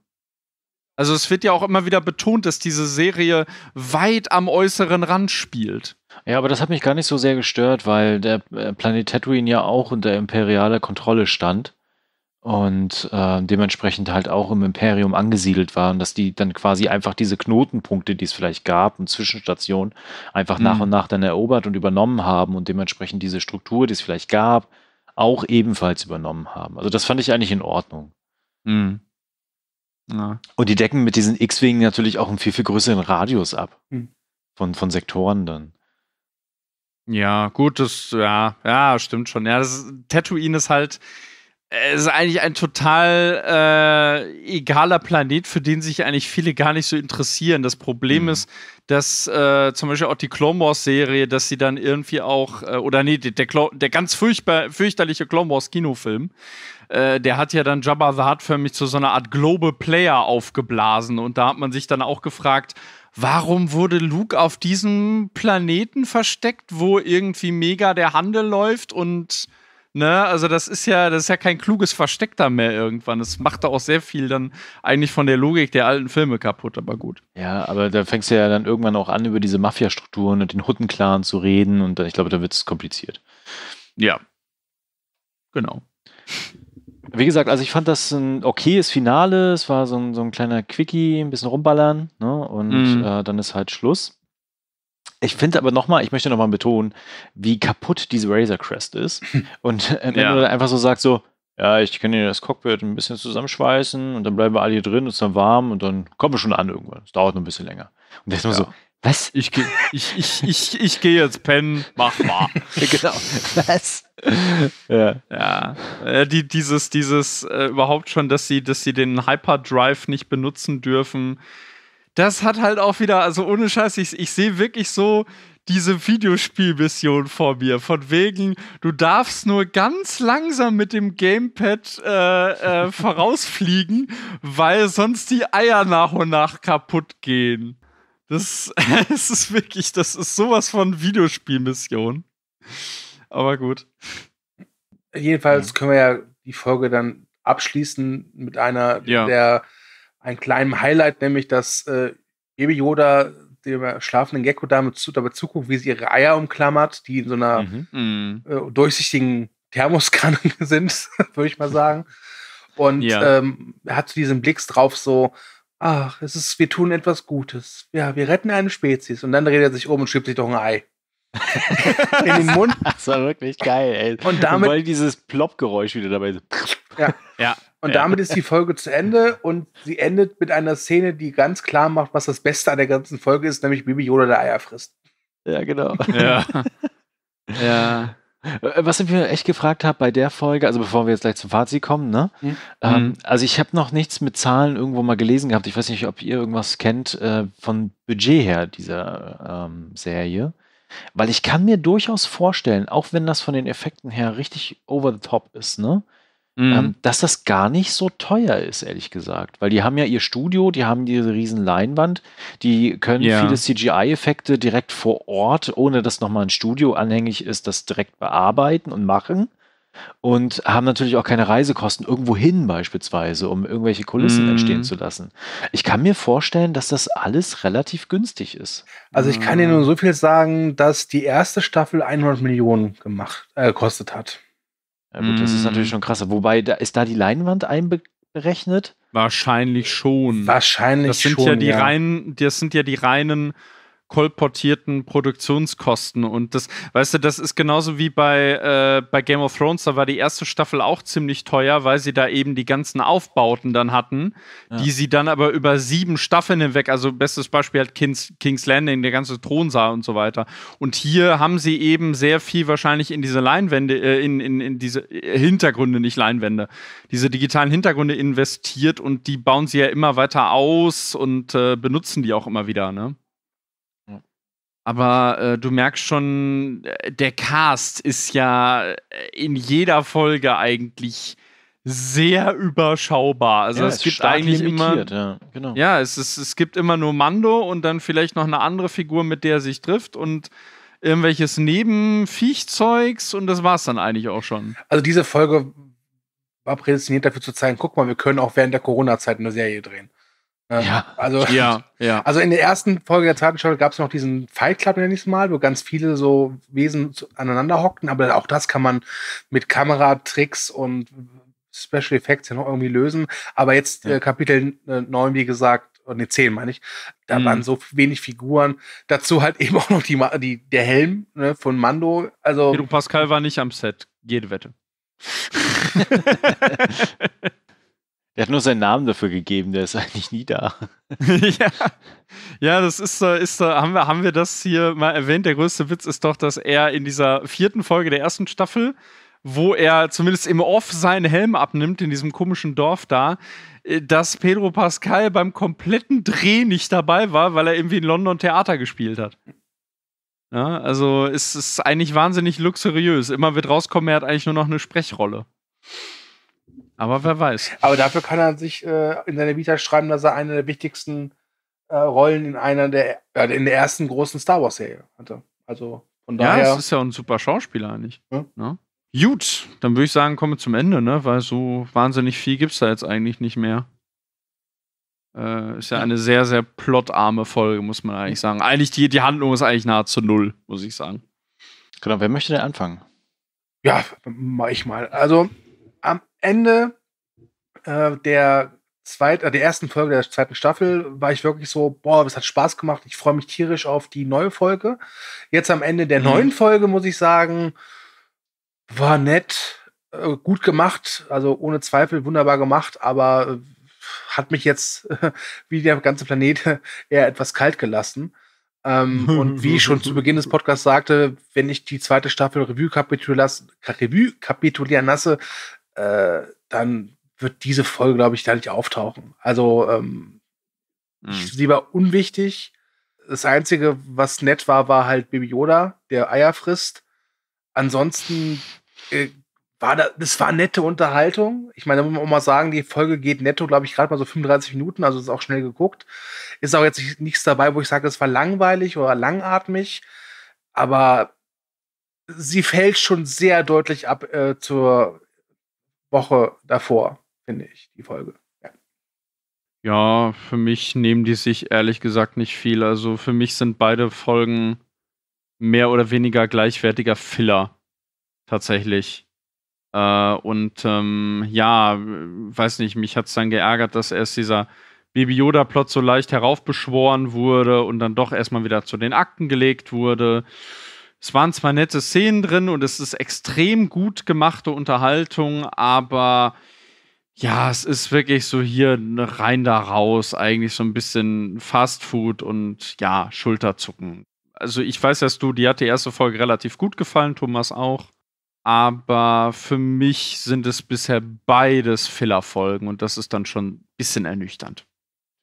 S3: Also es wird ja auch immer
S2: wieder betont, dass diese Serie weit am äußeren Rand spielt. Ja, aber das hat mich gar nicht so sehr gestört, weil der äh, Planet Tatooine ja auch unter imperialer Kontrolle stand und äh, dementsprechend halt auch im Imperium angesiedelt war und dass die dann quasi einfach diese Knotenpunkte, die es vielleicht gab und Zwischenstationen, einfach mhm. nach und nach dann erobert und übernommen haben und dementsprechend diese Struktur, die es vielleicht gab, auch ebenfalls übernommen haben. Also das fand ich eigentlich in Ordnung. Mhm. Ja. Und die decken mit diesen X-Wingen natürlich auch einen viel, viel größeren Radius ab. Mhm. Von, von Sektoren dann.
S3: Ja, gut, das, ja, ja, stimmt schon. Ja, das, Tatooine ist halt, äh, ist eigentlich ein total äh, egaler Planet, für den sich eigentlich viele gar nicht so interessieren. Das Problem mhm. ist, dass äh, zum Beispiel auch die Clone Wars Serie, dass sie dann irgendwie auch, äh, oder nee, der, der, der ganz furchtbar, fürchterliche Clone Wars Kinofilm, äh, der hat ja dann Jabba the Hutt förmlich zu so einer Art Global Player aufgeblasen. Und da hat man sich dann auch gefragt, warum wurde Luke auf diesem Planeten versteckt, wo irgendwie mega der Handel läuft und Ne, also das ist ja, das ist ja kein kluges Versteck da mehr irgendwann. Das macht da auch sehr viel dann eigentlich von der Logik der alten Filme kaputt, aber gut.
S2: Ja, aber da fängst du ja dann irgendwann auch an, über diese Mafia-Strukturen und den Huttenclan zu reden und dann, ich glaube, da wird es kompliziert. Ja. Genau wie gesagt, also ich fand das ein okayes Finale. Es war so ein, so ein kleiner Quickie, ein bisschen rumballern. Ne? Und mm. äh, dann ist halt Schluss. Ich finde aber nochmal, ich möchte nochmal betonen, wie kaputt diese Razor Crest ist. *laughs* Und äh, wenn ja. Ende einfach so sagt so, ja, ich kann dir das Cockpit ein bisschen zusammenschweißen und dann bleiben wir alle hier drin, ist dann warm und dann kommen wir schon an irgendwann. Es dauert nur ein bisschen länger. Und jetzt ja. mal so, was? Ich gehe ich, ich, ich, ich geh jetzt pennen, mach mal. *laughs* genau. Was? ja.
S3: ja. Äh, die, dieses, dieses äh, überhaupt schon, dass sie, dass sie den Hyperdrive nicht benutzen dürfen. Das hat halt auch wieder, also ohne Scheiß, ich, ich sehe wirklich so diese Videospielmission vor mir. Von wegen, du darfst nur ganz langsam mit dem Gamepad äh, äh, vorausfliegen, weil sonst die Eier nach und nach kaputt gehen. Das, das *laughs* ist wirklich, das ist sowas von Videospielmission.
S1: Aber gut. Jedenfalls können wir ja die Folge dann abschließen mit einer ja. der einem kleinen Highlight, nämlich dass äh, Baby Yoda dem schlafenden Gecko damit zu, dabei zuguckt, wie sie ihre Eier umklammert, die in so einer mhm. mhm. äh, durchsichtigen Thermoskanne *laughs* sind, *laughs* würde ich mal sagen. Und ja. ähm, er hat zu diesem Blicks drauf, so, Ach, es ist, wir tun etwas Gutes. Ja, wir retten eine Spezies. Und dann dreht er sich um und schiebt sich doch ein Ei. *laughs* in den Mund. Das war wirklich geil, ey. Und damit. Und dieses Plopp-Geräusch wieder dabei. Ja. *laughs* ja. Und ja. damit ist die Folge zu Ende und sie endet mit einer Szene, die ganz klar macht, was das Beste an der ganzen Folge ist, nämlich Bibi Yoda der Eier frisst. Ja, genau. Ja.
S2: *laughs* ja. Äh, was ich mir echt gefragt habe bei der Folge, also bevor wir jetzt gleich zum Fazit kommen, ne? Mhm. Ähm, mhm. also ich habe noch nichts mit Zahlen irgendwo mal gelesen gehabt. Ich weiß nicht, ob ihr irgendwas kennt äh, von Budget her dieser ähm, Serie. Weil ich kann mir durchaus vorstellen, auch wenn das von den Effekten her richtig over the top ist, ne? Ähm, mhm. dass das gar nicht so teuer ist, ehrlich gesagt. Weil die haben ja ihr Studio, die haben diese riesen Leinwand, die können ja. viele CGI-Effekte direkt vor Ort, ohne dass nochmal ein Studio anhängig ist, das direkt bearbeiten und machen. Und haben natürlich auch keine Reisekosten irgendwo hin, beispielsweise, um irgendwelche Kulissen mhm. entstehen zu lassen. Ich kann mir vorstellen,
S1: dass das alles relativ günstig ist. Also, ich kann dir mhm. nur so viel sagen, dass die erste Staffel 100 Millionen gemacht,
S2: äh, kostet hat. Ja gut, mm. das ist natürlich mm. schon krasser. Wobei, da, ist da die Leinwand einberechnet?
S3: Wahrscheinlich schon. Wahrscheinlich schon. Das sind schon, ja die ja. reinen, das sind ja die reinen kolportierten Produktionskosten. Und das, weißt du, das ist genauso wie bei, äh, bei Game of Thrones, da war die erste Staffel auch ziemlich teuer, weil sie da eben die ganzen Aufbauten dann hatten, ja. die sie dann aber über sieben Staffeln hinweg, also bestes Beispiel hat King's, King's Landing, der ganze Thronsaal und so weiter. Und hier haben sie eben sehr viel wahrscheinlich in diese Leinwände, äh, in, in, in diese äh, Hintergründe, nicht Leinwände, diese digitalen Hintergründe investiert und die bauen sie ja immer weiter aus und äh, benutzen die auch immer wieder, ne? Aber äh, du merkst schon, äh, der Cast ist ja äh, in jeder Folge eigentlich sehr überschaubar. Also ja, es gibt eigentlich immer. Ja, genau. ja es, ist, es gibt immer nur Mando und dann vielleicht noch eine andere Figur, mit der er sich trifft und irgendwelches
S1: Nebenviechzeugs und das war's dann eigentlich auch schon. Also diese Folge war prädestiniert dafür zu zeigen, guck mal, wir können auch während der Corona-Zeit eine Serie drehen. Ja, also, ja, *laughs* ja. also in der ersten Folge der zweiten Staffel gab es noch diesen Fight Club, nenne ich es mal, wo ganz viele so Wesen aneinander hockten, aber auch das kann man mit Kameratricks und Special Effects ja noch irgendwie lösen. Aber jetzt ja. äh, Kapitel äh, 9, wie gesagt, oder äh, nee, 10 meine ich, da mhm. waren so wenig Figuren. Dazu halt *laughs* eben auch noch die, die der Helm ne, von Mando. Also, Pedro
S2: Pascal war nicht am Set, jede Wette. *laughs* Der hat nur seinen Namen dafür gegeben, der ist *laughs* eigentlich nie da. ja.
S3: ja, das ist, ist haben, wir, haben wir das hier mal erwähnt. Der größte Witz ist doch, dass er in dieser vierten Folge der ersten Staffel, wo er zumindest im Off seinen Helm abnimmt, in diesem komischen Dorf da, äh, dass Pedro Pascal beim kompletten Dreh nicht dabei war, weil er irgendwie in London Theater gespielt hat. Ja, also es ist eigentlich wahnsinnig luxuriös. Immer wird rauskommen, er hat eigentlich nur noch eine Sprechrolle.
S1: Aber wer weiß. Aber dafür kann er sich äh, in seiner Vita schreiben, dass er eine der wichtigsten äh, Rollen in einer der, äh, in der ersten großen Star Wars-Serie hatte. Also von daher. Ja, es ist
S3: ja ein super Schauspieler eigentlich. Hm? Ne? Gut, dann würde ich sagen, kommen wir zum Ende, ne? Weil so wahnsinnig viel gibt es da jetzt eigentlich nicht mehr. Äh, ist ja eine sehr, sehr plotarme Folge, muss man eigentlich sagen. Eigentlich die, die Handlung ist eigentlich nahezu null, muss ich sagen.
S2: Genau, wer möchte denn anfangen?
S1: Ja, mach ich mal. Also, am Ende äh, der, zweit, äh, der ersten Folge der zweiten Staffel war ich wirklich so, boah, es hat Spaß gemacht. Ich freue mich tierisch auf die neue Folge. Jetzt am Ende der mhm. neuen Folge muss ich sagen, war nett, äh, gut gemacht, also ohne Zweifel wunderbar gemacht, aber äh, hat mich jetzt *laughs* wie der ganze Planet *laughs* eher etwas kalt gelassen. Ähm, *laughs* und wie ich schon zu Beginn des Podcasts sagte, wenn ich die zweite Staffel Revue, kapitula Revue kapitulieren lasse, äh, dann wird diese Folge, glaube ich, da nicht auftauchen. Also ähm, mhm. sie war unwichtig. Das Einzige, was nett war, war halt Baby Yoda, der Eier frisst. Ansonsten äh, war da, das war nette Unterhaltung. Ich meine, da muss man auch mal sagen, die Folge geht netto, glaube ich, gerade mal so 35 Minuten, also ist auch schnell geguckt. Ist auch jetzt nichts dabei, wo ich sage, es war langweilig oder langatmig, aber sie fällt schon sehr deutlich ab äh, zur Woche davor, finde ich, die Folge. Ja.
S3: ja, für mich nehmen die sich ehrlich gesagt nicht viel. Also für mich sind beide Folgen mehr oder weniger gleichwertiger Filler. Tatsächlich. Äh, und ähm, ja, weiß nicht, mich hat es dann geärgert, dass erst dieser Baby Yoda-Plot so leicht heraufbeschworen wurde und dann doch erstmal wieder zu den Akten gelegt wurde es waren zwar nette Szenen drin und es ist extrem gut gemachte Unterhaltung, aber ja, es ist wirklich so hier ne, rein da raus, eigentlich so ein bisschen Fast Food und ja, Schulterzucken. Also ich weiß, dass du, die hat die erste Folge relativ gut gefallen, Thomas auch. Aber für mich sind es bisher beides
S2: Fillerfolgen und das ist dann schon ein bisschen ernüchternd.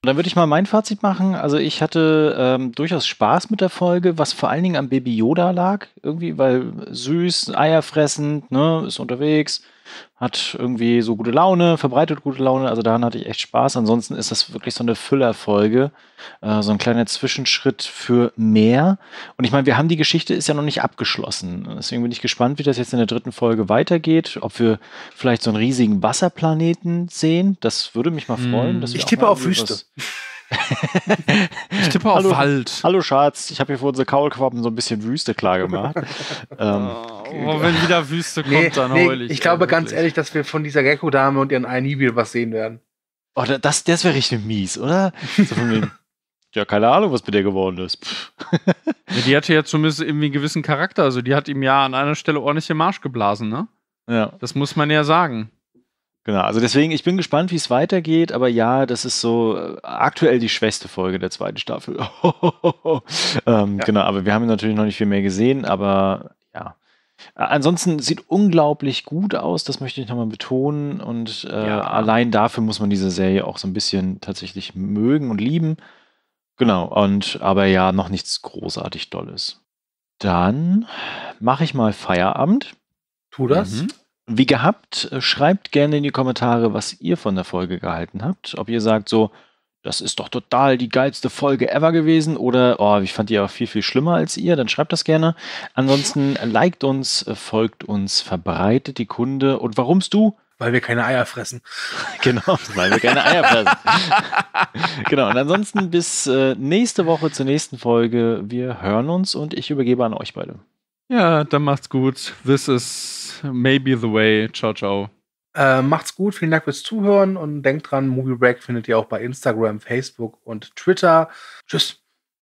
S2: Dann würde ich mal mein Fazit machen. Also ich hatte ähm, durchaus Spaß mit der Folge, was vor allen Dingen am Baby Yoda lag. Irgendwie, weil süß, eierfressend, ne, ist unterwegs, hat irgendwie so gute Laune, verbreitet gute Laune. Also daran hatte ich echt Spaß. Ansonsten ist das wirklich so eine Füllerfolge, äh, so ein kleiner Zwischenschritt für mehr. Und ich meine, wir haben die Geschichte ist ja noch nicht abgeschlossen. Deswegen bin ich gespannt, wie das jetzt in der dritten Folge weitergeht. Ob wir vielleicht so einen riesigen Wasserplaneten sehen. Das würde mich mal mm. freuen. ich tippe auf Wüste. *laughs* ich tippe auf hallo, Wald. Hallo Schatz, ich habe hier vor unsere Kaulquappen so ein bisschen Wüste klar gemacht. *laughs* ähm, oh,
S1: oh wenn wieder Wüste kommt, nee, dann nee, heulig. Ich glaube wirklich. ganz ehrlich, dass wir von dieser Gecko-Dame und ihren Einhibil was sehen werden. Oh, das, das wäre richtig mies, oder?
S2: So dem, *laughs* ja, keine Ahnung, was mit der geworden ist.
S3: die hatte ja zumindest irgendwie einen gewissen Charakter. Also die hat ihm ja an einer Stelle ordentlich den Marsch geblasen, ne? Ja. Das muss man ja sagen.
S2: Genau, also deswegen, ich bin gespannt, wie es weitergeht, aber ja, das ist so äh, aktuell die schwächste Folge der zweiten Staffel. *laughs* ähm, ja. Genau, aber wir haben natürlich noch nicht viel mehr gesehen, aber ja. Ansonsten sieht unglaublich gut aus, das möchte ich nochmal betonen. Und äh, ja. allein dafür muss man diese Serie auch so ein bisschen tatsächlich mögen und lieben. Genau, und aber ja, noch nichts großartig Dolles. Dann mache ich mal Feierabend. Tu das. Mhm. Wie gehabt, äh, schreibt gerne in die Kommentare, was ihr von der Folge gehalten habt. Ob ihr sagt so, das ist doch total die geilste Folge ever gewesen oder oh, ich fand die auch viel, viel schlimmer als ihr, dann schreibt das gerne. Ansonsten liked uns, äh, folgt uns, verbreitet die Kunde. Und warum's du? Weil wir keine Eier fressen. *laughs* Genau, weil wir keine Eier fressen. *laughs* genau, und ansonsten bis äh, nächste Woche zur nächsten Folge. Wir hören uns und ich übergebe an euch beide.
S1: Ja,
S3: dann macht's gut. This is Maybe the way. Ciao, ciao.
S1: Äh, macht's gut, vielen Dank fürs Zuhören und denkt dran, Movie Break findet ihr auch bei Instagram, Facebook und Twitter. Tschüss.